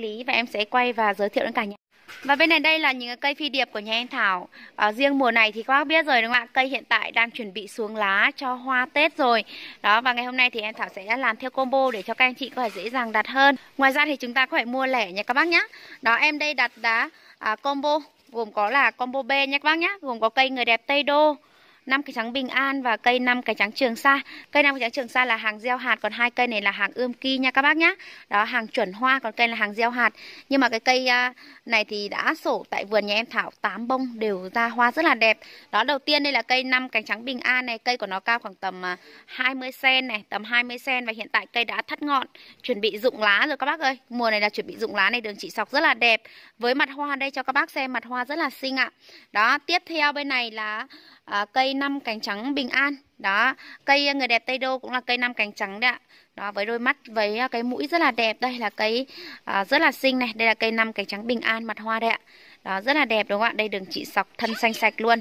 lý và em sẽ quay và giới thiệu đến cả nhà. Và bên này đây là những cây phi điệp của nhà em Thảo. À, riêng mùa này thì các bác biết rồi đúng không ạ? Cây hiện tại đang chuẩn bị xuống lá cho hoa Tết rồi. Đó và ngày hôm nay thì em Thảo sẽ làm theo combo để cho các anh chị có thể dễ dàng đặt hơn. Ngoài ra thì chúng ta có thể mua lẻ nha các bác nhé. Đó em đây đặt đá à, combo gồm có là combo B nha các bác nhé. Gồm có cây người đẹp Tây Đô, năm cái trắng Bình An và cây năm cái trắng Trường Sa. Cây năm cái trắng Trường Sa là hàng gieo hạt còn hai cây này là hàng ươm ki nha các bác nhá. Đó hàng chuẩn hoa còn cây là hàng gieo hạt. Nhưng mà cái cây à, này thì đã sổ tại vườn nhà em Thảo 8 bông đều ra hoa rất là đẹp. Đó đầu tiên đây là cây năm cành trắng Bình An này, cây của nó cao khoảng tầm 20 à, cm này, tầm 20 cm và hiện tại cây đã thắt ngọn, chuẩn bị rụng lá rồi các bác ơi. Mùa này là chuẩn bị rụng lá này đường chỉ sọc rất là đẹp. Với mặt hoa đây cho các bác xem mặt hoa rất là xinh ạ. Đó, tiếp theo bên này là à, cây năm cánh trắng bình an đó cây à, người đẹp tây đô cũng là cây năm cánh trắng đấy ạ đó với đôi mắt với à, cái mũi rất là đẹp đây là cây à, rất là xinh này đây là cây năm cánh trắng bình an mặt hoa đấy ạ đó rất là đẹp đúng không ạ đây đường chị sọc thân xanh sạch luôn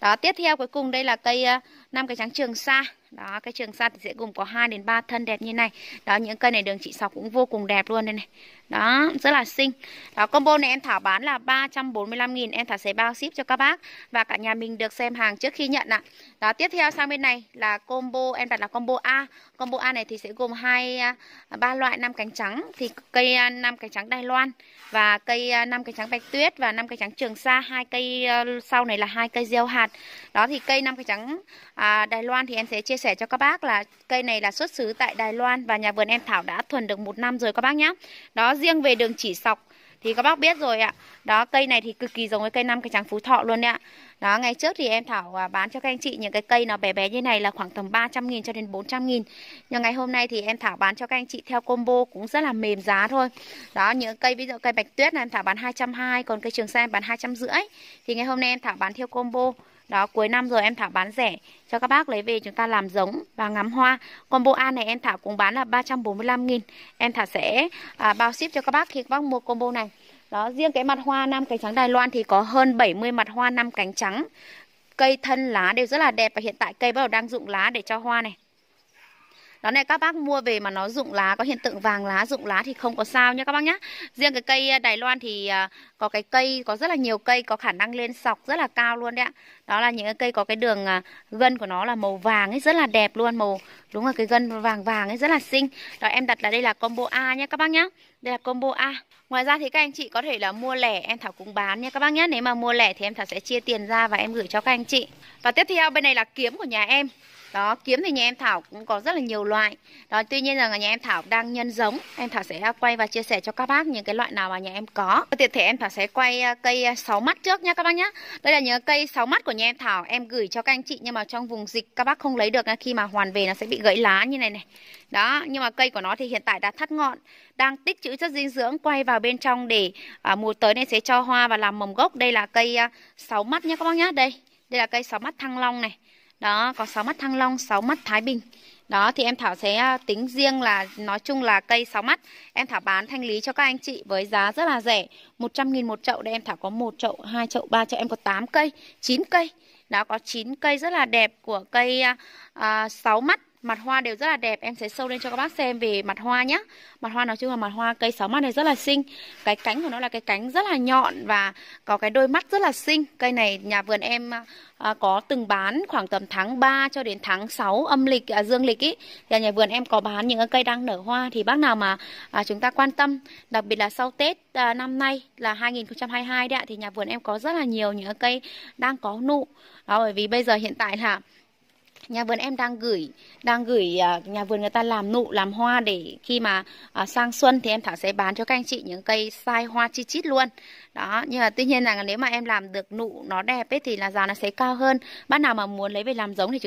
đó tiếp theo cuối cùng đây là cây à, năm cái trắng trường sa đó cái trường sa thì sẽ gồm có 2 đến 3 thân đẹp như này đó những cây này đường chị sọc cũng vô cùng đẹp luôn đây này đó rất là xinh đó combo này em thảo bán là 345.000 em thảo sẽ bao ship cho các bác và cả nhà mình được xem hàng trước khi nhận ạ đó tiếp theo sang bên này là combo em đặt là combo A combo A này thì sẽ gồm hai à, ba loại năm cánh trắng thì cây à, năm cánh trắng Đài Loan và cây à, năm cánh trắng bạch tuyết và năm cánh trắng trường sa hai cây sau này là hai cây gieo hạt đó thì cây năm cánh trắng à, Đài Loan thì em sẽ chia sẻ cho các bác là cây này là xuất xứ tại Đài Loan và nhà vườn em Thảo đã thuần được một năm rồi các bác nhé. Đó riêng về đường chỉ sọc thì các bác biết rồi ạ. Đó cây này thì cực kỳ giống với cây năm cái trắng Phú Thọ luôn đấy ạ. Đó ngày trước thì em Thảo à, bán cho các anh chị những cái cây nó bé bé như này là khoảng tầm 300 000 cho đến 400 000 Nhưng ngày hôm nay thì em Thảo bán cho các anh chị theo combo cũng rất là mềm giá thôi. Đó những cây ví dụ cây bạch tuyết là em Thảo bán 220 còn cây trường sa em bán 250 Thì ngày hôm nay em Thảo bán theo combo đó, cuối năm rồi em Thảo bán rẻ cho các bác lấy về chúng ta làm giống và ngắm hoa. Combo A này em Thảo cũng bán là 345 000 Em Thảo sẽ à, bao ship cho các bác khi các bác mua combo này. Đó, riêng cái mặt hoa năm cánh trắng Đài Loan thì có hơn 70 mặt hoa năm cánh trắng. Cây thân lá đều rất là đẹp và hiện tại cây bắt đầu đang rụng lá để cho hoa này đó này các bác mua về mà nó rụng lá có hiện tượng vàng lá rụng lá thì không có sao nhé các bác nhé riêng cái cây ờ, đài loan thì ờ, có cái cây có rất là nhiều cây có khả năng lên sọc rất là cao luôn đấy ạ đó là những cái cây có cái đường ờ, gân của nó là màu vàng ấy rất là đẹp luôn màu đúng là cái gân vàng vàng ấy rất là xinh đó em đặt là đây là combo a nhé các bác nhé đây là combo A. Ngoài ra thì các anh chị có thể là mua lẻ em Thảo cũng bán nha các bác nhé. Nếu mà mua lẻ thì em Thảo sẽ chia tiền ra và em gửi cho các anh chị. Và tiếp theo bên này là kiếm của nhà em. Đó, kiếm thì nhà em Thảo cũng có rất là nhiều loại. Đó, tuy nhiên là nhà em Thảo đang nhân giống, em Thảo sẽ quay và chia sẻ cho các bác những cái loại nào mà nhà em có. tiếp theo em Thảo sẽ quay à, cây 6 à, mắt trước nha các bác nhé. Đây là những cây 6 mắt của nhà em Thảo, em gửi cho các anh chị nhưng mà trong vùng dịch các bác không lấy được khi mà hoàn về nó sẽ bị gãy lá như này này. Đó, nhưng mà cây của nó thì hiện tại đã thắt ngọn đang tích trữ chất dinh dưỡng quay vào bên trong để à, mùa tới này sẽ cho hoa và làm mầm gốc đây là cây à, sáu mắt nhé các bác nhé đây đây là cây sáu mắt thăng long này đó có sáu mắt thăng long sáu mắt thái bình đó thì em Thảo sẽ à, tính riêng là nói chung là cây sáu mắt Em Thảo bán thanh lý cho các anh chị với giá rất là rẻ 100 nghìn một chậu Đây, em Thảo có một chậu, hai chậu, ba chậu Em có 8 cây, 9 cây Đó có 9 cây rất là đẹp của cây à, à, sáu 6 mắt mặt hoa đều rất là đẹp em sẽ sâu lên cho các bác xem về mặt hoa nhé mặt hoa nói chung là mặt hoa cây sáu mắt này rất là xinh cái cánh của nó là cái cánh rất là nhọn và có cái đôi mắt rất là xinh cây này nhà vườn em à, có từng bán khoảng tầm tháng 3 cho đến tháng 6 âm lịch à, dương lịch ý thì nhà vườn em có bán những cây đang nở hoa thì bác nào mà à, chúng ta quan tâm đặc biệt là sau Tết à, năm nay là 2022 đấy ạ thì nhà vườn em có rất là nhiều những cây đang có nụ đó bởi vì bây giờ hiện tại là nhà vườn em đang gửi đang gửi à, nhà vườn người ta làm nụ làm hoa để khi mà à, sang xuân thì em thảo sẽ bán cho các anh chị những cây sai hoa chi chít luôn đó nhưng mà tuy nhiên là nếu mà em làm được nụ nó đẹp ấy thì là giá nó sẽ cao hơn bác nào mà muốn lấy về làm giống thì chúng